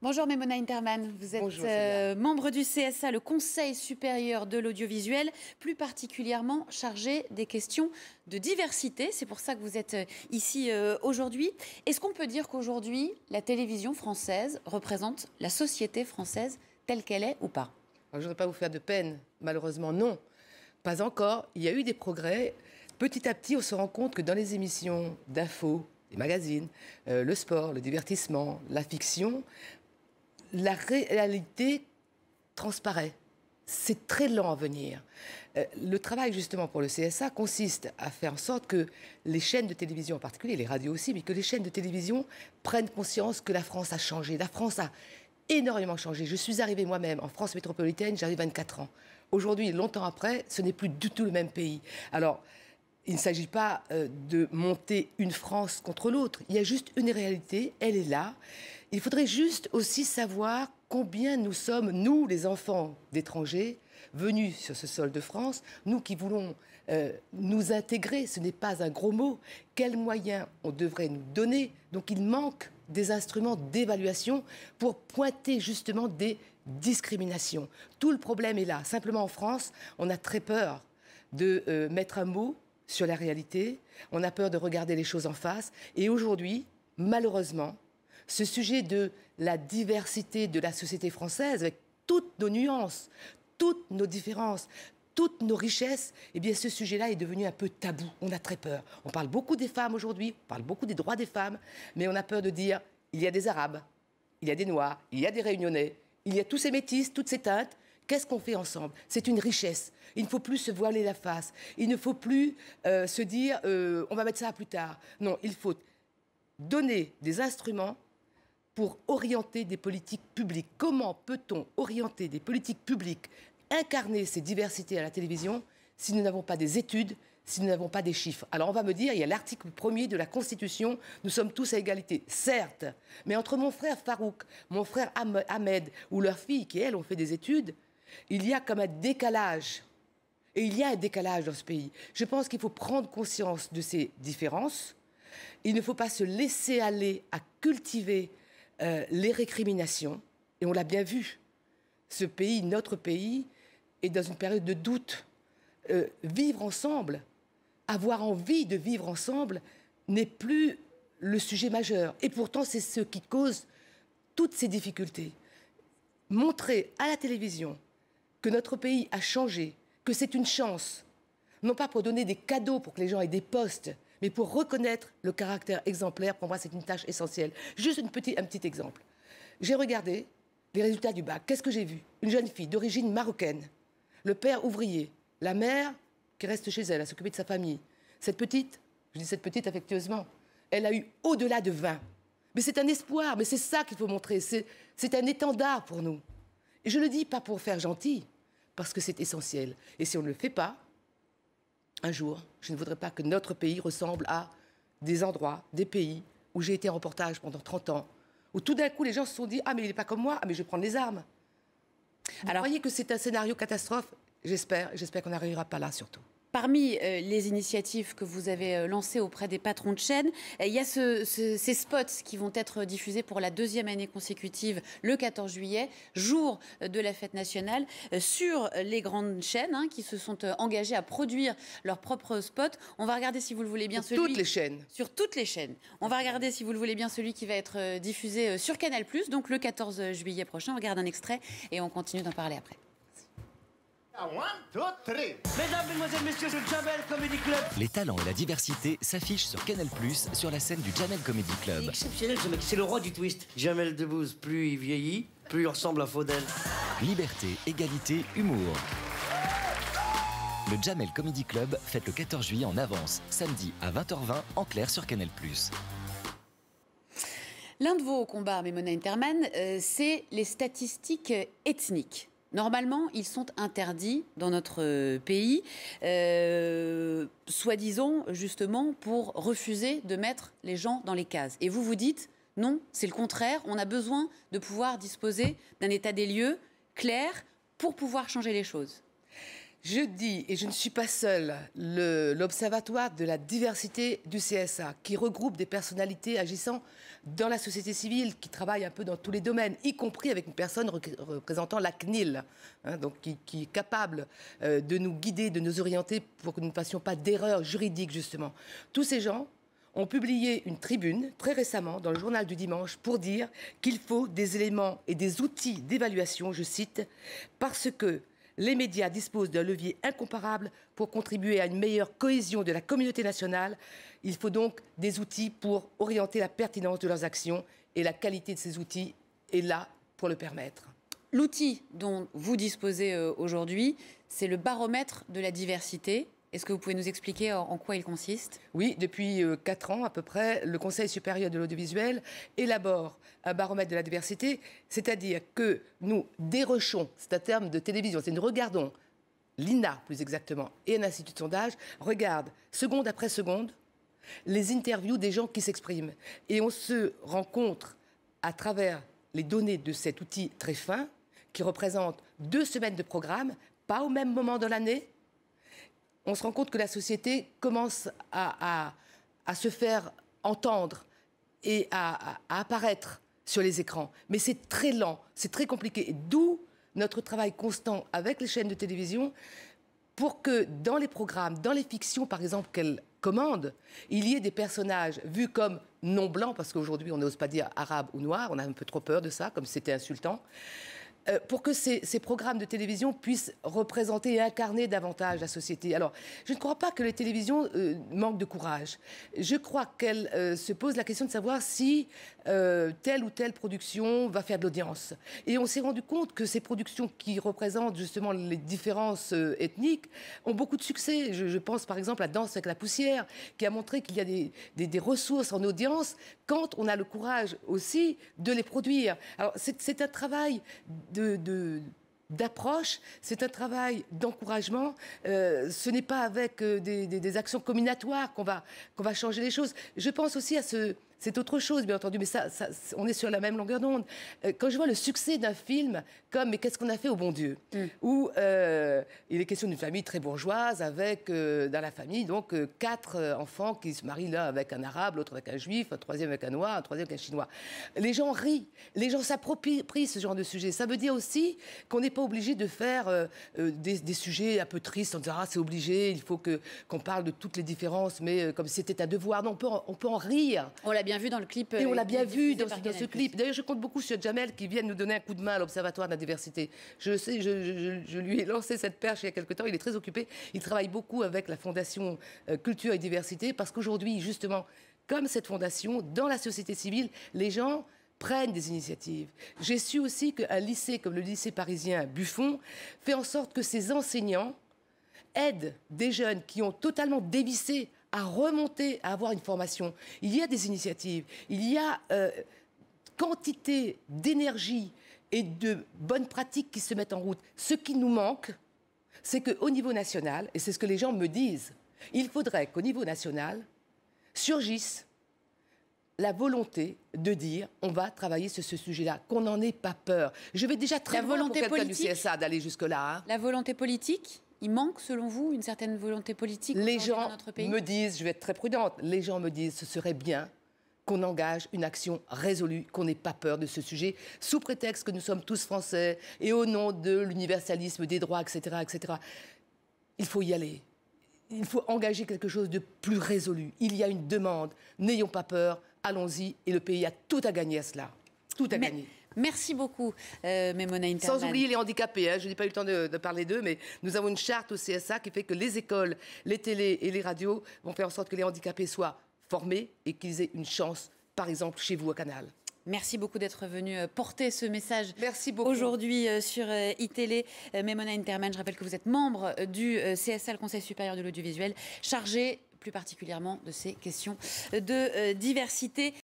Bonjour Mémona Interman, vous êtes euh, membre du CSA, le Conseil supérieur de l'audiovisuel, plus particulièrement chargé des questions de diversité. C'est pour ça que vous êtes euh, ici euh, aujourd'hui. Est-ce qu'on peut dire qu'aujourd'hui, la télévision française représente la société française telle qu'elle est ou pas Je ne voudrais pas vous faire de peine, malheureusement non. Pas encore, il y a eu des progrès. Petit à petit, on se rend compte que dans les émissions d'infos, les magazines, le sport, le divertissement, la fiction, la réalité transparaît. C'est très lent à venir. Euh, le travail justement pour le CSA consiste à faire en sorte que les chaînes de télévision en particulier, les radios aussi, mais que les chaînes de télévision prennent conscience que la France a changé. La France a énormément changé. Je suis arrivée moi-même en France métropolitaine, j'avais 24 ans. Aujourd'hui, longtemps après, ce n'est plus du tout le même pays. Alors, il ne s'agit pas euh, de monter une France contre l'autre. Il y a juste une réalité, elle est là. Il faudrait juste aussi savoir combien nous sommes, nous les enfants d'étrangers, venus sur ce sol de France, nous qui voulons euh, nous intégrer, ce n'est pas un gros mot, quels moyens on devrait nous donner. Donc il manque des instruments d'évaluation pour pointer justement des discriminations. Tout le problème est là. Simplement en France, on a très peur de euh, mettre un mot sur la réalité, on a peur de regarder les choses en face. Et aujourd'hui, malheureusement, ce sujet de la diversité de la société française, avec toutes nos nuances, toutes nos différences, toutes nos richesses, eh bien ce sujet-là est devenu un peu tabou. On a très peur. On parle beaucoup des femmes aujourd'hui, on parle beaucoup des droits des femmes, mais on a peur de dire il y a des Arabes, il y a des Noirs, il y a des Réunionnais, il y a tous ces métis, toutes ces teintes, Qu'est-ce qu'on fait ensemble C'est une richesse. Il ne faut plus se voiler la face. Il ne faut plus euh, se dire euh, on va mettre ça à plus tard. Non, il faut donner des instruments pour orienter des politiques publiques. Comment peut-on orienter des politiques publiques, incarner ces diversités à la télévision si nous n'avons pas des études, si nous n'avons pas des chiffres. Alors on va me dire, il y a l'article premier de la Constitution, nous sommes tous à égalité. Certes, mais entre mon frère Farouk, mon frère Ahmed ou leur fille qui, elles, ont fait des études, il y a comme un décalage. Et il y a un décalage dans ce pays. Je pense qu'il faut prendre conscience de ces différences. Il ne faut pas se laisser aller à cultiver euh, les récriminations. Et on l'a bien vu. Ce pays, notre pays, est dans une période de doute. Euh, vivre ensemble, avoir envie de vivre ensemble, n'est plus le sujet majeur. Et pourtant, c'est ce qui cause toutes ces difficultés. Montrer à la télévision que notre pays a changé, que c'est une chance, non pas pour donner des cadeaux pour que les gens aient des postes, mais pour reconnaître le caractère exemplaire, pour moi, c'est une tâche essentielle. Juste un petit exemple. J'ai regardé les résultats du bac. Qu'est-ce que j'ai vu Une jeune fille d'origine marocaine, le père ouvrier, la mère qui reste chez elle à s'occuper de sa famille. Cette petite, je dis cette petite affectueusement, elle a eu au-delà de 20. Mais c'est un espoir, mais c'est ça qu'il faut montrer, c'est un étendard pour nous. Je le dis pas pour faire gentil, parce que c'est essentiel. Et si on ne le fait pas, un jour, je ne voudrais pas que notre pays ressemble à des endroits, des pays où j'ai été en reportage pendant 30 ans, où tout d'un coup les gens se sont dit Ah, mais il n'est pas comme moi, ah, mais je vais prendre les armes. Vous Alors, croyez que c'est un scénario catastrophe J'espère, j'espère qu'on n'arrivera pas là surtout. Parmi euh, les initiatives que vous avez euh, lancées auprès des patrons de chaîne, euh, il y a ces spots qui vont être diffusés pour la deuxième année consécutive le 14 juillet, jour de la fête nationale, sur les grandes chaînes hein, qui se sont engagées à produire leurs propres spots. On va regarder si vous le voulez bien sur Toutes les chaînes. Sur toutes les chaînes. On va regarder si vous le voulez bien celui qui va être diffusé sur Canal+, donc le 14 juillet prochain. On regarde un extrait et on continue d'en parler après. Ah, Mesdames, Mesdemoiselles, Messieurs, le Jamel Comedy Club. Les talents et la diversité s'affichent sur Canal+, sur la scène du Jamel Comedy Club. C'est exceptionnel c'est le roi du twist. Jamel Debbouze, plus il vieillit, plus il ressemble à Faudel. Liberté, égalité, humour. Le Jamel Comedy Club fête le 14 juillet en avance, samedi à 20h20 en clair sur Canal+. L'un de vos combats, Mémona Interman, euh, c'est les statistiques ethniques. Normalement, ils sont interdits dans notre euh, pays, euh, soi-disant justement pour refuser de mettre les gens dans les cases. Et vous vous dites, non, c'est le contraire, on a besoin de pouvoir disposer d'un état des lieux clair pour pouvoir changer les choses. Je dis, et je ne suis pas seule, l'Observatoire de la diversité du CSA, qui regroupe des personnalités agissant dans la société civile, qui travaille un peu dans tous les domaines, y compris avec une personne représentant la CNIL, hein, donc qui, est capable euh, de nous guider, de nous orienter pour que nous ne fassions pas d'erreurs juridiques, justement. Tous ces gens ont publié une tribune très récemment dans le journal du dimanche pour dire qu'il faut des éléments et des outils d'évaluation, je cite, parce que les médias disposent d'un levier incomparable pour contribuer à une meilleure cohésion de la communauté nationale. Il faut donc des outils pour orienter la pertinence de leurs actions et la qualité de ces outils est là pour le permettre. L'outil dont vous disposez euh, aujourd'hui, c'est le baromètre de la diversité est-ce que vous pouvez nous expliquer en quoi il consiste Oui, depuis 4 euh, ans à peu près, le Conseil supérieur de l'audiovisuel élabore un baromètre de la diversité, c'est-à-dire que nous dérochons, c'est un terme de télévision, c'est nous regardons, l'INA plus exactement, et un institut de sondage regarde seconde après seconde les interviews des gens qui s'expriment. Et on se rencontre à travers les données de cet outil très fin, qui représente deux semaines de programme, pas au même moment de l'année, on se rend compte que la société commence à, se faire entendre et à, apparaître sur les écrans. Mais c'est très lent, c'est très compliqué. D'où notre travail constant avec les chaînes de télévision pour que dans les programmes, dans les fictions par exemple qu'elles commandent, il y ait des personnages vus comme non blancs, parce qu'aujourd'hui on n'ose pas dire arabe ou noir, on a un peu trop peur de ça, comme c'était insultant. Euh, pour que ces, programmes de télévision puissent représenter et incarner davantage la société. Alors, je ne crois pas que les télévisions euh, manquent de courage. Je crois qu'elles euh, se posent la question de savoir si telle ou telle production va faire de l'audience. Et on s'est rendu compte que ces productions qui représentent justement les différences ethniques ont beaucoup de succès. Je, pense par exemple à Danse avec la poussière, qui a montré qu'il y a des, des ressources en audience quand on a le courage aussi de les produire. Alors, c'est un travail de d'approche, c'est un travail d'encouragement. Euh, ce n'est pas avec euh, des, actions combinatoires qu'on va, qu'on va changer les choses. Je pense aussi à ce, c'est autre chose, bien entendu, mais ça, on est sur la même longueur d'onde. Euh, quand je vois le succès d'un film comme Mais qu'est-ce qu'on a fait au bon Dieu mm. Où euh, il est question d'une famille très bourgeoise, avec, euh, dans la famille, donc, quatre enfants qui se marient l'un avec un arabe, l'autre avec un juif, un troisième avec un noir, un troisième avec un chinois. Les gens rient, les gens s'approprient ce genre de sujet. Ça veut dire aussi qu'on n'est pas obligé de faire des, sujets un peu tristes en disant Ah, c'est obligé, il faut qu'on parle de toutes les différences, mais comme si c'était un devoir. Non, on peut, en, on peut en rire. On bien vu dans le clip. Et on euh, l'a bien vu dans, ce clip. D'ailleurs, je compte beaucoup sur Jamel qui vient nous donner un coup de main à l'Observatoire de la diversité. Je sais, je, je, lui ai lancé cette perche il y a quelque temps. Il est très occupé. Il travaille beaucoup avec la Fondation euh, Culture et Diversité parce qu'aujourd'hui, justement, comme cette fondation, dans la société civile, les gens prennent des initiatives. J'ai su aussi qu'un lycée comme le lycée parisien Buffon fait en sorte que ses enseignants aident des jeunes qui ont totalement dévissé à remonter, à avoir une formation. Il y a des initiatives, il y a euh, quantité d'énergie et de bonnes pratiques qui se mettent en route. Ce qui nous manque, c'est qu'au niveau national, et c'est ce que les gens me disent, il faudrait qu'au niveau national surgisse la volonté de dire on va travailler sur ce sujet-là, qu'on n'en ait pas peur. Je vais déjà très la loin volonté politique. du d'aller jusque-là. Hein. La volonté politique il manque, selon vous, une certaine volonté politique les gens dans notre pays me disent, je vais être très prudente, les gens me disent ce serait bien qu'on engage une action résolue, qu'on n'ait pas peur de ce sujet, sous prétexte que nous sommes tous français et au nom de l'universalisme des droits, etc., etc. Il faut y aller. Il faut engager quelque chose de plus résolu. Il y a une demande. N'ayons pas peur. Allons-y. Et le pays a tout à gagner à cela. Tout à gagner. Merci beaucoup, euh, Mémona Interman. Sans oublier les handicapés, hein, je n'ai pas eu le temps de, parler d'eux, mais nous avons une charte au CSA qui fait que les écoles, les télés et les radios vont faire en sorte que les handicapés soient formés et qu'ils aient une chance, par exemple, chez vous à Canal. Merci beaucoup d'être venu euh, porter ce message aujourd'hui euh, sur iTélé. E. Mémona Interman, je rappelle que vous êtes membre du CSA, le Conseil supérieur de l'audiovisuel, chargé plus particulièrement de ces questions de diversité.